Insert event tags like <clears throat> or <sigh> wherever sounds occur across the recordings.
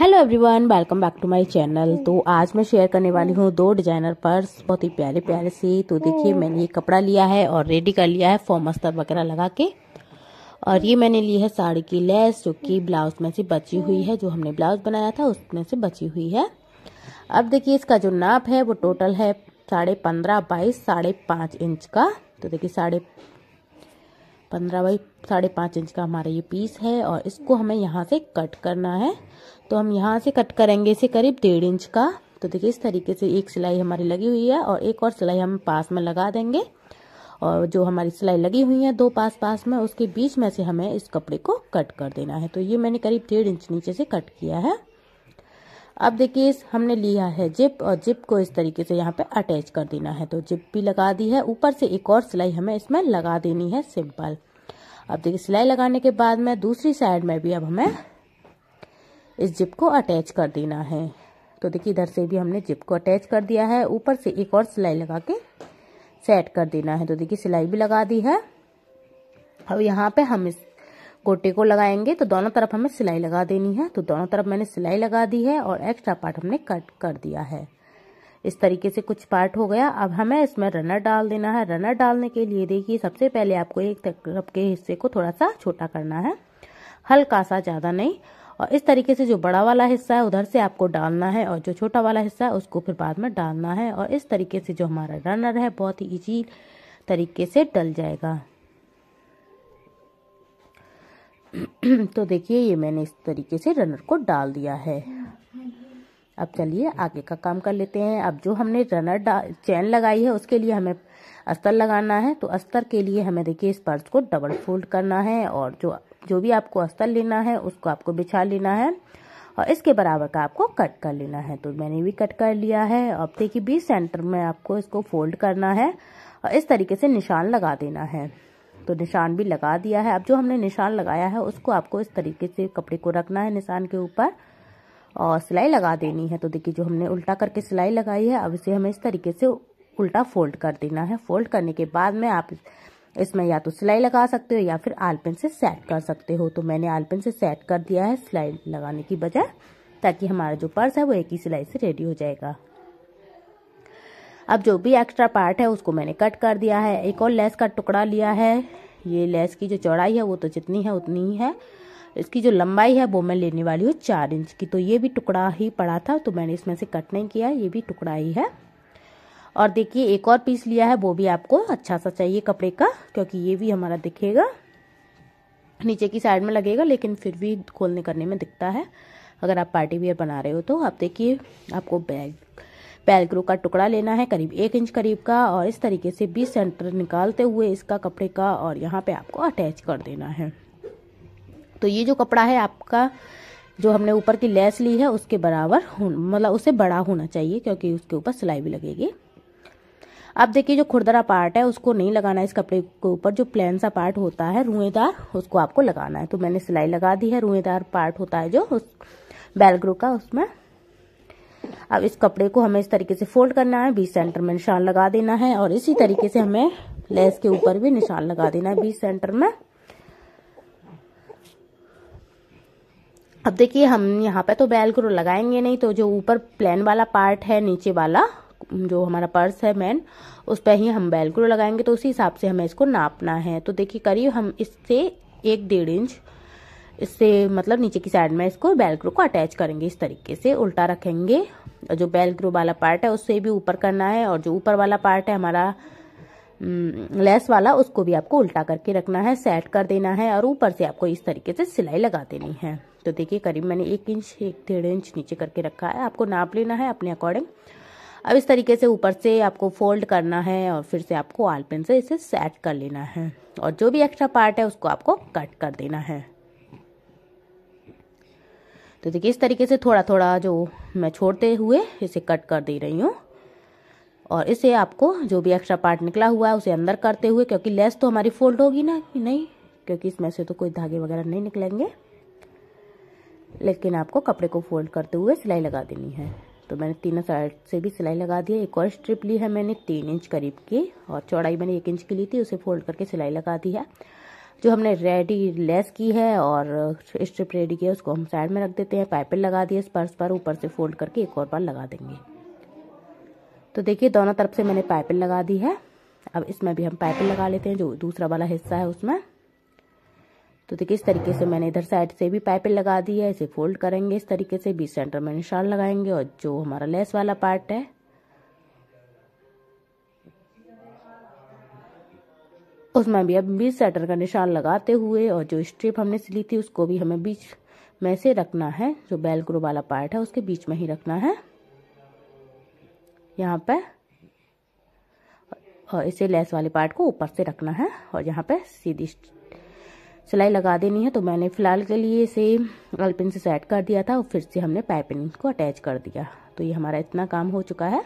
hello everyone welcome back to my channel तो आज मैं शेयर करने वाली हूँ दो डिजाइनर पर्स बहुत ही प्यारे प्यारे से तो देखिए मैंने ये कपड़ा लिया है और रेडी कर लिया है फॉर्म अस्तर वगैरह लगा के और ये मैंने ली है साड़ी की लेस जो कि ब्लाउज में से बची हुई है जो हमने ब्लाउज बनाया था उसमें से बची हुई है अब देखिए इसका जो नाप है वो टोटल है साढ़े पंद्रह बाईस साढ़े पाँच इंच का तो देखिए साढ़े पंद्रह बाई साढ़े पाँच इंच का हमारा ये पीस है और इसको हमें यहाँ से कट करना है तो हम यहाँ से कट करेंगे इसे करीब डेढ़ इंच का तो देखिए इस तरीके से एक सिलाई हमारी लगी हुई है और एक और सिलाई हम पास में लगा देंगे और जो हमारी सिलाई लगी हुई है दो पास पास में उसके बीच में से हमें इस कपड़े को कट कर देना है तो ये मैंने करीब डेढ़ इंच नीचे से कट किया है अब देखिए इस हमने लिया है जिप और जिप को इस तरीके से यहाँ पे अटैच कर देना है तो जिप भी लगा दी है ऊपर से एक और सिलाई हमें इसमें लगा देनी है सिंपल अब देखिए सिलाई लगाने के बाद में दूसरी साइड में भी अब हमें इस जिप को अटैच कर देना है तो देखिए इधर से भी हमने जिप को अटैच कर दिया है ऊपर से एक और सिलाई लगा के सेट कर देना है तो देखिए सिलाई भी लगा दी है अब यहाँ पे हम इस गोटे को लगाएंगे तो दोनों तरफ हमें सिलाई लगा देनी है तो दोनों तरफ मैंने सिलाई लगा दी है और एक्स्ट्रा पार्ट हमने कट कर दिया है इस तरीके से कुछ पार्ट हो गया अब हमें इसमें रनर डाल देना है रनर डालने के लिए देखिए सबसे पहले आपको एक तरफ के हिस्से को थोड़ा सा छोटा करना है हल्का सा ज़्यादा नहीं और इस तरीके से जो बड़ा वाला हिस्सा है उधर से आपको डालना है और जो छोटा वाला हिस्सा है उसको फिर बाद में डालना है और इस तरीके से जो हमारा रनर है बहुत ही ईजी तरीके से डल जाएगा <clears throat> तो देखिए ये मैंने इस तरीके से रनर को डाल दिया है अब चलिए आगे का काम कर लेते हैं अब जो हमने रनर चैन लगाई है उसके लिए हमें अस्तर लगाना है तो अस्तर के लिए हमें देखिए इस पर्स को डबल फोल्ड करना है और जो जो भी आपको अस्तर लेना है उसको आपको बिछा लेना है और इसके बराबर का आपको कट कर लेना है तो मैंने भी कट कर लिया है अब देखिए बीस सेंटर में आपको इसको फोल्ड करना है और इस तरीके से निशान लगा देना है तो निशान भी लगा दिया है अब जो हमने निशान लगाया है उसको आपको इस तरीके से कपड़े को रखना है निशान के ऊपर और सिलाई लगा देनी है तो देखिए जो हमने उल्टा करके सिलाई लगाई है अब इसे हमें इस तरीके से उल्टा फोल्ड कर देना है फोल्ड करने के बाद में आप इसमें या तो सिलाई लगा सकते हो या फिर आलपिन से सेट कर सकते हो तो मैंने आलपिन से सेट कर दिया है सिलाई लगाने की बजाय ताकि हमारा जो पर्स है वो एक ही सिलाई से रेडी हो जाएगा अब जो भी एक्स्ट्रा पार्ट है उसको मैंने कट कर दिया है एक और लेस का टुकड़ा लिया है ये लेस की जो चौड़ाई है वो तो जितनी है उतनी ही है इसकी जो लंबाई है वो मैं लेने वाली हूँ चार इंच की तो ये भी टुकड़ा ही पड़ा था तो मैंने इसमें से कट नहीं किया ये भी टुकड़ा ही है और देखिए एक और पीस लिया है वो भी आपको अच्छा सा चाहिए कपड़े का क्योंकि ये भी हमारा दिखेगा नीचे की साइड में लगेगा लेकिन फिर भी खोलने करने में दिखता है अगर आप पार्टी वेयर बना रहे हो तो आप देखिए आपको बैग पैलग्रो का टुकड़ा लेना है करीब एक इंच करीब का और इस तरीके से बीस सेंटर निकालते हुए इसका कपड़े का और यहाँ पे आपको अटैच कर देना है तो ये जो कपड़ा है आपका जो हमने ऊपर की लेस ली है उसके बराबर मतलब उसे बड़ा होना चाहिए क्योंकि उसके ऊपर सिलाई भी लगेगी अब देखिए जो खुरदरा पार्ट है उसको नहीं लगाना है इस कपड़े के ऊपर जो प्लेन सा पार्ट होता है रुएदार उसको आपको लगाना है तो मैंने सिलाई लगा दी है रुएदार पार्ट होता है जो उस बैलग्रो का उसमें अब इस कपड़े को हमें इस तरीके से फोल्ड करना है बीस सेंटर में निशान लगा देना है और इसी तरीके से हमें लेस के ऊपर भी निशान लगा देना है बीस सेंटर में अब देखिए हम यहाँ पे तो बैल को लगाएंगे नहीं तो जो ऊपर प्लेन वाला पार्ट है नीचे वाला जो हमारा पर्स है मेन उस पर ही हम बैल को लगाएंगे तो उसी हिसाब से हमें इसको नापना है तो देखिए करीब हम इससे एक डेढ़ इंच इससे मतलब नीचे की साइड में इसको बेलक्रो को अटैच करेंगे इस तरीके से उल्टा रखेंगे और जो बेलक्रो वाला पार्ट है उससे भी ऊपर करना है और जो ऊपर वाला पार्ट है हमारा लेस हम्म, वाला उसको भी आपको उल्टा करके रखना है सेट कर देना है और ऊपर से आपको इस तरीके से सिलाई लगा देनी है तो देखिए करीब मैंने एक इंच एक डेढ़ इंच नीचे करके रखा है आपको नाप लेना है अपने अकॉर्डिंग अब इस तरीके से ऊपर से आपको फोल्ड करना है और फिर से आपको आलपिन से इसे सेट कर लेना है और जो भी एक्स्ट्रा पार्ट है उसको आपको कट कर देना है तो देखिए इस तरीके से थोड़ा थोड़ा जो मैं छोड़ते हुए इसे कट कर दे रही हूँ और इसे आपको जो भी एक्स्ट्रा पार्ट निकला हुआ है उसे अंदर करते हुए क्योंकि लेस तो हमारी फोल्ड होगी ना कि नहीं क्योंकि इसमें से तो कोई धागे वगैरह नहीं निकलेंगे लेकिन आपको कपड़े को फोल्ड करते हुए सिलाई लगा देनी है तो मैंने तीनों साइड से भी सिलाई लगा दी है एक और स्ट्रिप ली है मैंने तीन इंच करीब की और चौड़ाई मैंने एक इंच की ली थी उसे फोल्ड करके सिलाई लगा दी है जो हमने रेडी लेस की है और स्ट्रिप रेडी किया उसको हम साइड में रख देते हैं पाइपिंग लगा दिए इस पर्स पर ऊपर से फोल्ड करके एक और बार लगा देंगे तो देखिए दोनों तरफ से मैंने पाइपिंग लगा दी है अब इसमें भी हम पाइपिंग लगा लेते हैं जो दूसरा वाला हिस्सा है उसमें तो देखिए इस तरीके से मैंने इधर साइड से भी पाइपिंग लगा दी है इसे फोल्ड करेंगे इस तरीके से बीच सेंटर में निशान लगाएंगे और जो हमारा लेस वाला पार्ट है उसमें भी अब बीच सेटर का निशान लगाते हुए और जो स्ट्रिप हमने सिली थी उसको भी हमें बीच में से रखना है जो ग्रो वाला पार्ट है उसके बीच में ही रखना है यहाँ पे और इसे लेस वाले पार्ट को ऊपर से रखना है और यहाँ पे सीधी सिलाई लगा देनी है तो मैंने फ़िलहाल के लिए इसे अल्पिन से सेट कर दिया था और फिर से हमने पाइपिन को अटैच कर दिया तो ये हमारा इतना काम हो चुका है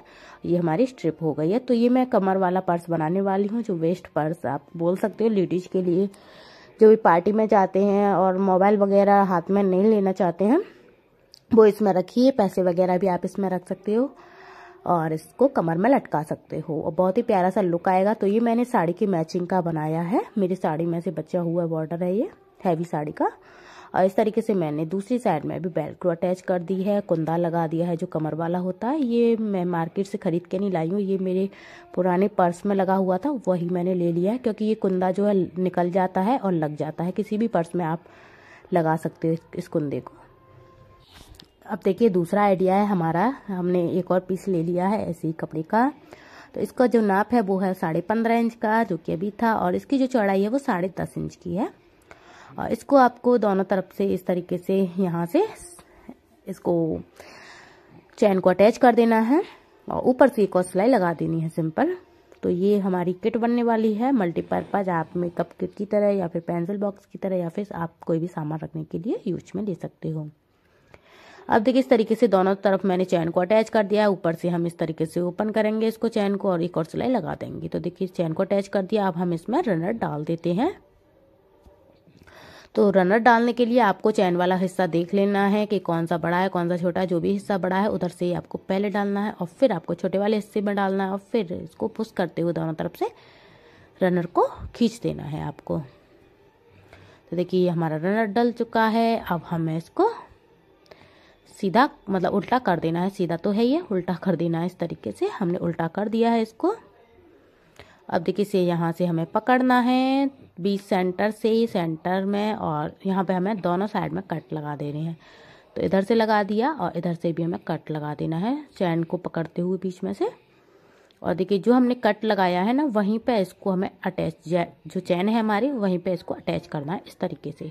ये हमारी स्ट्रिप हो गई है तो ये मैं कमर वाला पर्स बनाने वाली हूँ जो वेस्ट पर्स आप बोल सकते हो लेडीज के लिए जो भी पार्टी में जाते हैं और मोबाइल वगैरह हाथ में नहीं लेना चाहते हैं वो इसमें रखिए पैसे वगैरह भी आप इसमें रख सकते हो और इसको कमर में लटका सकते हो और बहुत ही प्यारा सा लुक आएगा तो ये मैंने साड़ी की मैचिंग का बनाया है मेरी साड़ी में से बचा हुआ बॉर्डर है ये हैवी साड़ी का और इस तरीके से मैंने दूसरी साइड में भी बेल्ट को अटैच कर दी है कुंदा लगा दिया है जो कमर वाला होता है ये मैं मार्केट से ख़रीद के नहीं लाई हूँ ये मेरे पुराने पर्स में लगा हुआ था वही मैंने ले लिया है क्योंकि ये कुंदा जो है निकल जाता है और लग जाता है किसी भी पर्स में आप लगा सकते हो इस कुंदे को अब देखिए दूसरा आइडिया है हमारा हमने एक और पीस ले लिया है ऐसे ही कपड़े का तो इसका जो नाप है वो है साढ़े पंद्रह इंच का जो कि अभी था और इसकी जो चौड़ाई है वो साढ़े दस इंच की है और इसको आपको दोनों तरफ से इस तरीके से यहाँ से इसको चैन को अटैच कर देना है और ऊपर से एक और सिलाई लगा देनी है सिंपल तो ये हमारी किट बनने वाली है मल्टीपर्पज़ आप मेकअप किट की तरह या फिर पेंसिल बॉक्स की तरह या फिर आप कोई भी सामान रखने के लिए यूज में ले सकते हो अब देखिए इस तरीके से दोनों तरफ मैंने चैन को अटैच कर दिया है ऊपर से हम इस तरीके से ओपन करेंगे इसको चैन को और एक और सिलाई लगा देंगे तो देखिए चैन को अटैच कर दिया अब हम इसमें रनर डाल देते हैं तो रनर डालने के लिए आपको चैन वाला हिस्सा देख लेना है कि कौन सा बड़ा है कौन सा छोटा है जो भी हिस्सा बड़ा है उधर से ही आपको पहले डालना है और फिर आपको छोटे वाले हिस्से में डालना है और फिर इसको पुश करते हुए दोनों तरफ से रनर को खींच देना है आपको तो देखिए हमारा रनर डल चुका है अब हमें इसको सीधा मतलब उल्टा कर देना है सीधा तो है ये उल्टा कर देना है इस तरीके से हमने उल्टा कर दिया है इसको अब देखिए से यहाँ से हमें पकड़ना है बीच सेंटर से ही सेंटर में और यहाँ पे हमें दोनों साइड में कट लगा देने हैं तो इधर से लगा दिया और इधर से भी हमें कट लगा देना है चैन को पकड़ते हुए बीच में से और देखिए जो हमने कट लगाया है ना वहीं पे इसको हमें अटैच जो चैन है हमारी वहीं पे इसको अटैच करना है इस तरीके से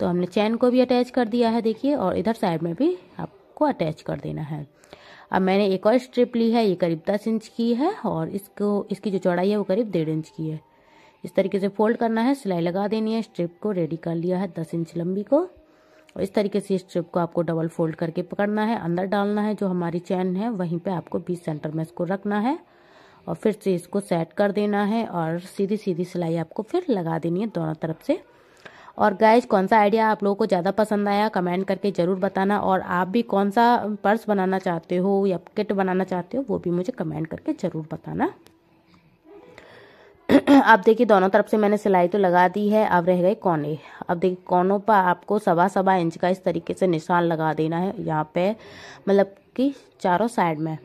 तो हमने चैन को भी अटैच कर दिया है देखिए और इधर साइड में भी आपको अटैच कर देना है अब मैंने एक और स्ट्रिप ली है ये करीब दस इंच की है और इसको इसकी जो चौड़ाई है वो करीब डेढ़ इंच की है इस तरीके से फोल्ड करना है सिलाई लगा देनी है स्ट्रिप को रेडी कर लिया है दस इंच लंबी को और इस तरीके से स्ट्रिप को आपको डबल फोल्ड करके पकड़ना है अंदर डालना है जो हमारी चैन है वहीं पे आपको बीच सेंटर में इसको रखना है और फिर से इसको सेट कर देना है और सीधी सीधी सिलाई आपको फिर लगा देनी है दोनों तरफ से और गाइज कौन सा आइडिया आप लोगों को ज़्यादा पसंद आया कमेंट करके ज़रूर बताना और आप भी कौन सा पर्स बनाना चाहते हो या किट बनाना चाहते हो वो भी मुझे कमेंट करके ज़रूर बताना <clears throat> अब देखिए दोनों तरफ से मैंने सिलाई तो लगा दी है अब रह गए कोने अब देखिए कोनों पर आपको सवा सवा इंच का इस तरीके से निशान लगा देना है यहाँ पे मतलब कि चारों साइड में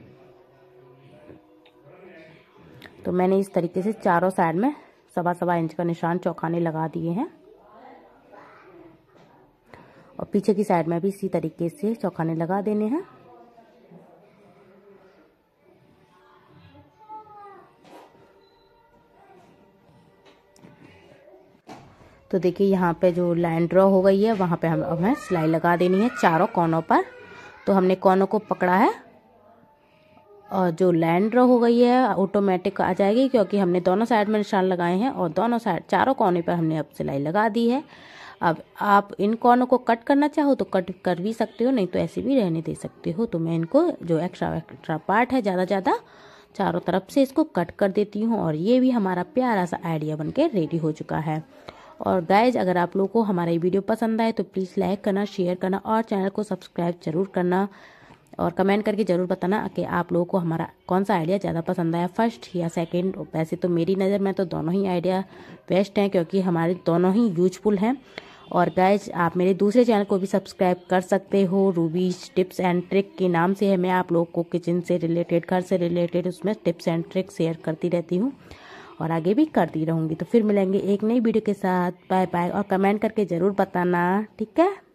तो मैंने इस तरीके से चारों साइड में सवा सवा इंच का निशान चौखाने लगा दिए हैं और पीछे की साइड में भी इसी तरीके से चौखाने लगा देने हैं तो देखिए यहाँ पे जो लाइन ड्रॉ हो गई है वहाँ पे हम हमें सिलाई लगा देनी है चारों कोनों पर तो हमने कोनों को पकड़ा है और जो लाइन ड्रॉ हो गई है ऑटोमेटिक आ जाएगी क्योंकि हमने दोनों साइड में निशान लगाए हैं और दोनों साइड चारों कोने पर हमने अब सिलाई लगा दी है अब आप इन कॉर्नों को कट करना चाहो तो कट कर भी सकते हो नहीं तो ऐसे भी रहने दे सकते हो तो मैं इनको जो एक्स्ट्रा एक्स्ट्रा पार्ट है ज़्यादा ज़्यादा चारों तरफ से इसको कट कर देती हूँ और ये भी हमारा प्यारा सा आइडिया बन के रेडी हो चुका है और गाइज अगर आप लोगों को हमारा ये वीडियो पसंद आए तो प्लीज़ लाइक करना शेयर करना और चैनल को सब्सक्राइब जरूर करना और कमेंट करके ज़रूर बताना कि आप लोगों को हमारा कौन सा आइडिया ज़्यादा पसंद आया फर्स्ट या सेकंड वैसे तो मेरी नज़र में तो दोनों ही आइडिया बेस्ट हैं क्योंकि हमारे दोनों ही यूजफुल हैं और गाइज आप मेरे दूसरे चैनल को भी सब्सक्राइब कर सकते हो रूबीज टिप्स एंड ट्रिक के नाम से है मैं आप लोगों को किचन से रिलेटेड घर से रिलेटेड उसमें टिप्स एंड ट्रिक शेयर करती रहती हूँ और आगे भी करती रहूँगी तो फिर मिलेंगे एक नई वीडियो के साथ बाय बाय और कमेंट करके ज़रूर बताना ठीक है